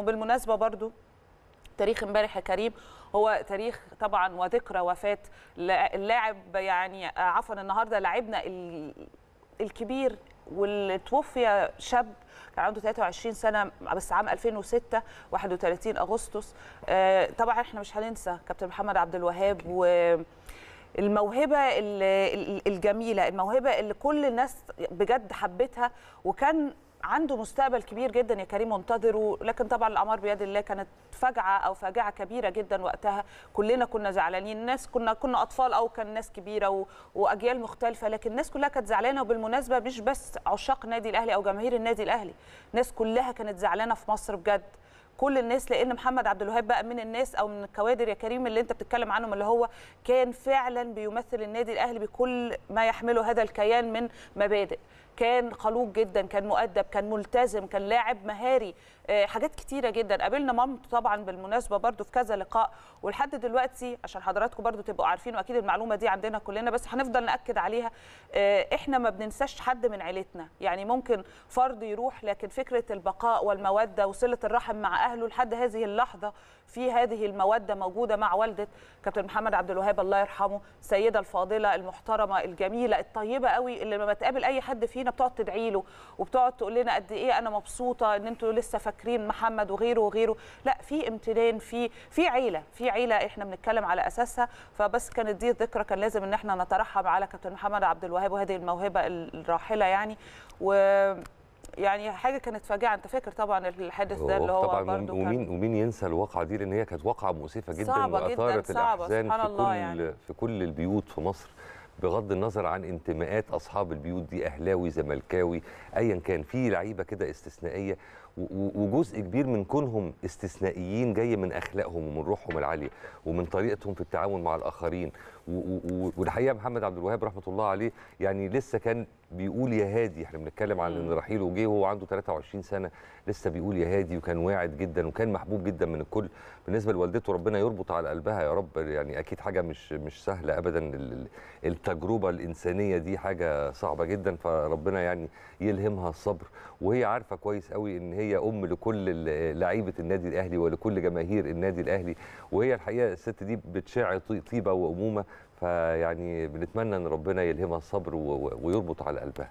وبالمناسبه برضو تاريخ امبارح يا كريم هو تاريخ طبعا وذكرى وفاه اللاعب يعني عفوا النهارده لاعبنا الكبير واللي توفي شاب كان عنده 23 سنه بس عام 2006 31 اغسطس آه، طبعا احنا مش هننسى كابتن محمد عبد الوهاب و الموهبة الجميلة الموهبة اللي كل الناس بجد حبتها وكان عنده مستقبل كبير جدا يا كريم منتظره لكن طبعا الاعمار بيد الله كانت فجعه او فاجعه كبيره جدا وقتها كلنا كنا زعلانين الناس كنا كنا اطفال او كان ناس كبيره واجيال مختلفه لكن الناس كلها كانت زعلانه وبالمناسبه مش بس عشاق نادي الاهلي او جماهير النادي الاهلي الناس كلها كانت زعلانه في مصر بجد كل الناس لان محمد عبد الوهاب بقى من الناس او من الكوادر يا كريم اللي انت بتتكلم عنهم اللي هو كان فعلا بيمثل النادي الاهلي بكل ما يحمله هذا الكيان من مبادئ كان خلوق جدا كان مؤدب كان ملتزم كان لاعب مهاري آه، حاجات كتيره جدا قابلنا مامته طبعا بالمناسبه برضو في كذا لقاء ولحد دلوقتي عشان حضراتكم برضو تبقوا عارفين واكيد المعلومه دي عندنا كلنا بس هنفضل ناكد عليها آه، احنا ما بننساش حد من عيلتنا يعني ممكن فرد يروح لكن فكره البقاء والموده وصله الرحم مع اهله لحد هذه اللحظه في هذه الموده موجوده مع والده كابتن محمد عبد الوهاب الله يرحمه السيده الفاضله المحترمه الجميله الطيبه قوي اللي لما بتقابل اي حد فيها فينا بتقعد تدعي له وبتقعد تقول لنا قد ايه انا مبسوطه ان انتوا لسه فاكرين محمد وغيره وغيره لا في امتنان في في عيله في عيله احنا بنتكلم على اساسها فبس كانت دي ذكرى كان لازم ان احنا نترحم على كابتن محمد عبد الوهاب وهذه الموهبه الراحله يعني و يعني حاجه كانت فاجعه انت فاكر طبعا الحادث ده اللي هو طبعا ومين ومين ينسى الواقعه دي لان هي كانت واقعه مؤسفه جدا صعبة واثارت جدا صعبة الاحزان في كل يعني. في كل البيوت في مصر بغض النظر عن انتماءات اصحاب البيوت دي اهلاوي زملكاوي ايا كان في لعيبه كده استثنائيه وجزء كبير من كونهم استثنائيين جاي من اخلاقهم ومن روحهم العاليه ومن طريقتهم في التعامل مع الاخرين والحقيقه محمد عبد الوهاب رحمه الله عليه يعني لسه كان بيقول يا هادي احنا بنتكلم عن ان رحيله جه وهو عنده 23 سنه لسه بيقول يا هادي وكان واعد جدا وكان محبوب جدا من الكل بالنسبه لوالدته ربنا يربط على قلبها يا رب يعني اكيد حاجه مش مش سهله ابدا التجربه الانسانيه دي حاجه صعبه جدا فربنا يعني يلهمها الصبر وهي عارفه كويس قوي ان هي ام لكل لعيبه النادي الاهلي ولكل جماهير النادي الاهلي وهي الحقيقه الست دي بتشع طيبه وامومه فيعني بنتمنى ان ربنا يلهمها الصبر ويربط على قلبها